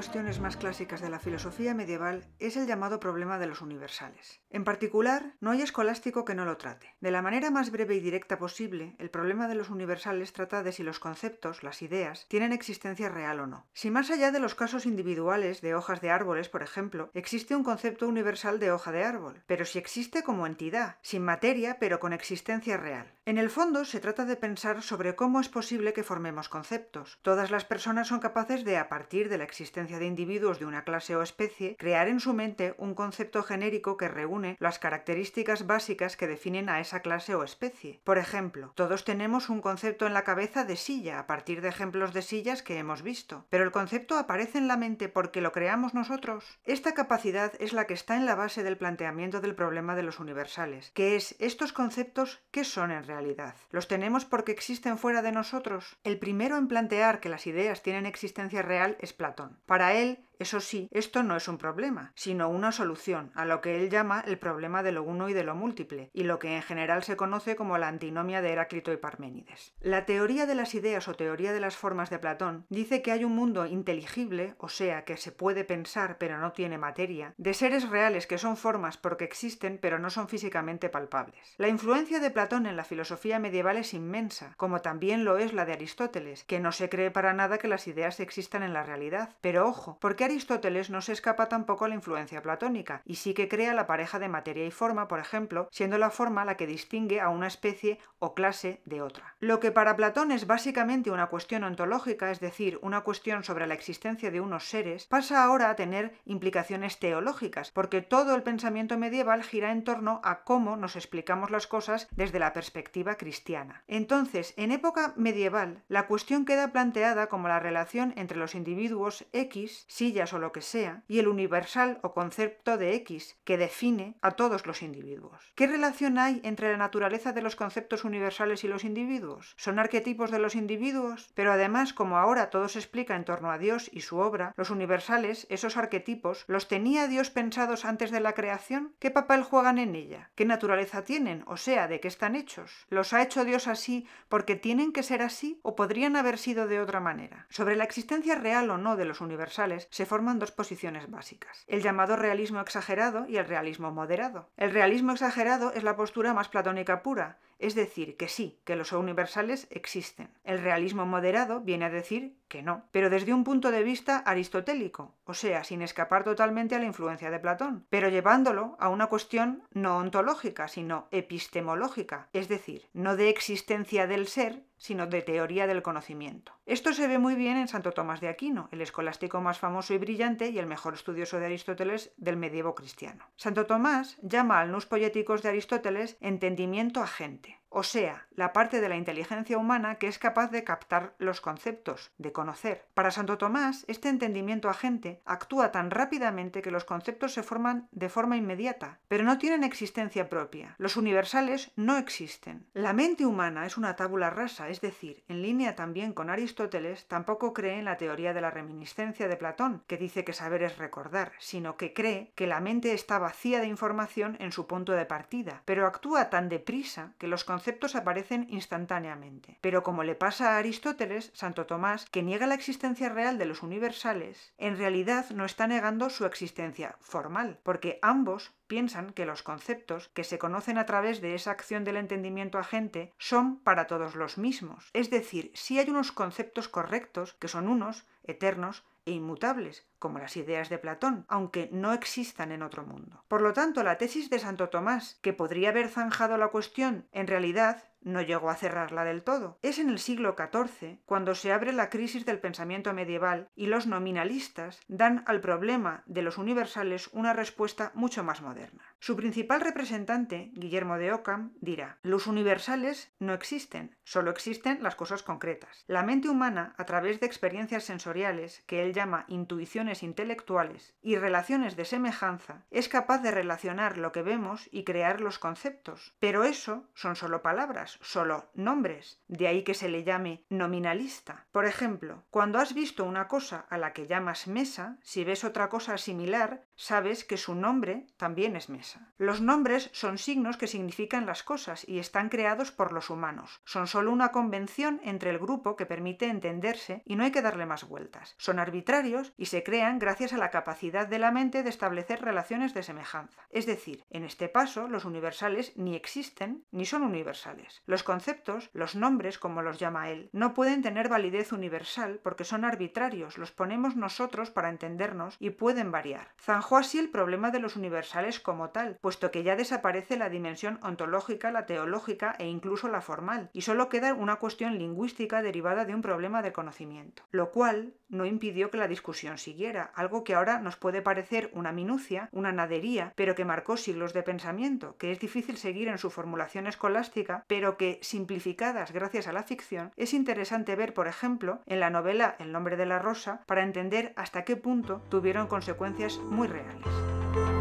cuestiones más clásicas de la filosofía medieval es el llamado problema de los universales. En particular, no hay escolástico que no lo trate. De la manera más breve y directa posible, el problema de los universales trata de si los conceptos, las ideas, tienen existencia real o no. Si más allá de los casos individuales de hojas de árboles, por ejemplo, existe un concepto universal de hoja de árbol, pero si existe como entidad, sin materia, pero con existencia real. En el fondo, se trata de pensar sobre cómo es posible que formemos conceptos. Todas las personas son capaces de, a partir de la existencia de individuos de una clase o especie, crear en su mente un concepto genérico que reúne las características básicas que definen a esa clase o especie. Por ejemplo, todos tenemos un concepto en la cabeza de silla a partir de ejemplos de sillas que hemos visto, pero el concepto aparece en la mente porque lo creamos nosotros. Esta capacidad es la que está en la base del planteamiento del problema de los universales, que es estos conceptos qué son en realidad. ¿Los tenemos porque existen fuera de nosotros? El primero en plantear que las ideas tienen existencia real es Platón para él eso sí, esto no es un problema, sino una solución, a lo que él llama el problema de lo uno y de lo múltiple, y lo que en general se conoce como la antinomia de Heráclito y Parménides. La teoría de las ideas o teoría de las formas de Platón dice que hay un mundo inteligible, o sea, que se puede pensar pero no tiene materia, de seres reales que son formas porque existen pero no son físicamente palpables. La influencia de Platón en la filosofía medieval es inmensa, como también lo es la de Aristóteles, que no se cree para nada que las ideas existan en la realidad. Pero ojo, porque Aristóteles no se escapa tampoco a la influencia platónica, y sí que crea la pareja de materia y forma, por ejemplo, siendo la forma la que distingue a una especie o clase de otra. Lo que para Platón es básicamente una cuestión ontológica, es decir, una cuestión sobre la existencia de unos seres, pasa ahora a tener implicaciones teológicas, porque todo el pensamiento medieval gira en torno a cómo nos explicamos las cosas desde la perspectiva cristiana. Entonces, en época medieval, la cuestión queda planteada como la relación entre los individuos X, si o lo que sea, y el universal o concepto de X, que define a todos los individuos. ¿Qué relación hay entre la naturaleza de los conceptos universales y los individuos? ¿Son arquetipos de los individuos? Pero además, como ahora todo se explica en torno a Dios y su obra, los universales, esos arquetipos, ¿los tenía Dios pensados antes de la creación? ¿Qué papel juegan en ella? ¿Qué naturaleza tienen? O sea, ¿de qué están hechos? ¿Los ha hecho Dios así porque tienen que ser así o podrían haber sido de otra manera? Sobre la existencia real o no de los universales se forman dos posiciones básicas, el llamado realismo exagerado y el realismo moderado. El realismo exagerado es la postura más platónica pura, es decir, que sí, que los universales existen. El realismo moderado viene a decir que no, pero desde un punto de vista aristotélico, o sea, sin escapar totalmente a la influencia de Platón, pero llevándolo a una cuestión no ontológica, sino epistemológica, es decir, no de existencia del ser, sino de teoría del conocimiento. Esto se ve muy bien en Santo Tomás de Aquino, el escolástico más famoso y brillante y el mejor estudioso de Aristóteles del medievo cristiano. Santo Tomás llama al nus poéticos de Aristóteles entendimiento agente, o sea, la parte de la inteligencia humana que es capaz de captar los conceptos, de conocer. Para Santo Tomás, este entendimiento agente actúa tan rápidamente que los conceptos se forman de forma inmediata, pero no tienen existencia propia. Los universales no existen. La mente humana es una tábula rasa, es decir, en línea también con Aristóteles, tampoco cree en la teoría de la reminiscencia de Platón, que dice que saber es recordar, sino que cree que la mente está vacía de información en su punto de partida, pero actúa tan deprisa que los conceptos conceptos aparecen instantáneamente. Pero como le pasa a Aristóteles, Santo Tomás, que niega la existencia real de los universales, en realidad no está negando su existencia formal, porque ambos piensan que los conceptos que se conocen a través de esa acción del entendimiento agente son para todos los mismos. Es decir, si hay unos conceptos correctos, que son unos, eternos, e inmutables, como las ideas de Platón, aunque no existan en otro mundo. Por lo tanto, la tesis de Santo Tomás, que podría haber zanjado la cuestión, en realidad no llegó a cerrarla del todo. Es en el siglo XIV cuando se abre la crisis del pensamiento medieval y los nominalistas dan al problema de los universales una respuesta mucho más moderna. Su principal representante, Guillermo de Ockham, dirá, los universales no existen, solo existen las cosas concretas. La mente humana, a través de experiencias sensoriales, que él llama intuiciones intelectuales, y relaciones de semejanza, es capaz de relacionar lo que vemos y crear los conceptos. Pero eso son solo palabras solo nombres, de ahí que se le llame nominalista. Por ejemplo, cuando has visto una cosa a la que llamas mesa, si ves otra cosa similar, sabes que su nombre también es mesa. Los nombres son signos que significan las cosas y están creados por los humanos. Son solo una convención entre el grupo que permite entenderse y no hay que darle más vueltas. Son arbitrarios y se crean gracias a la capacidad de la mente de establecer relaciones de semejanza. Es decir, en este paso los universales ni existen ni son universales. Los conceptos, los nombres como los llama él, no pueden tener validez universal porque son arbitrarios, los ponemos nosotros para entendernos y pueden variar. Zanjó así el problema de los universales como tal, puesto que ya desaparece la dimensión ontológica, la teológica e incluso la formal, y solo queda una cuestión lingüística derivada de un problema de conocimiento, lo cual no impidió que la discusión siguiera, algo que ahora nos puede parecer una minucia, una nadería, pero que marcó siglos de pensamiento, que es difícil seguir en su formulación escolástica, pero que, simplificadas gracias a la ficción, es interesante ver, por ejemplo, en la novela El nombre de la rosa, para entender hasta qué punto tuvieron consecuencias muy reales.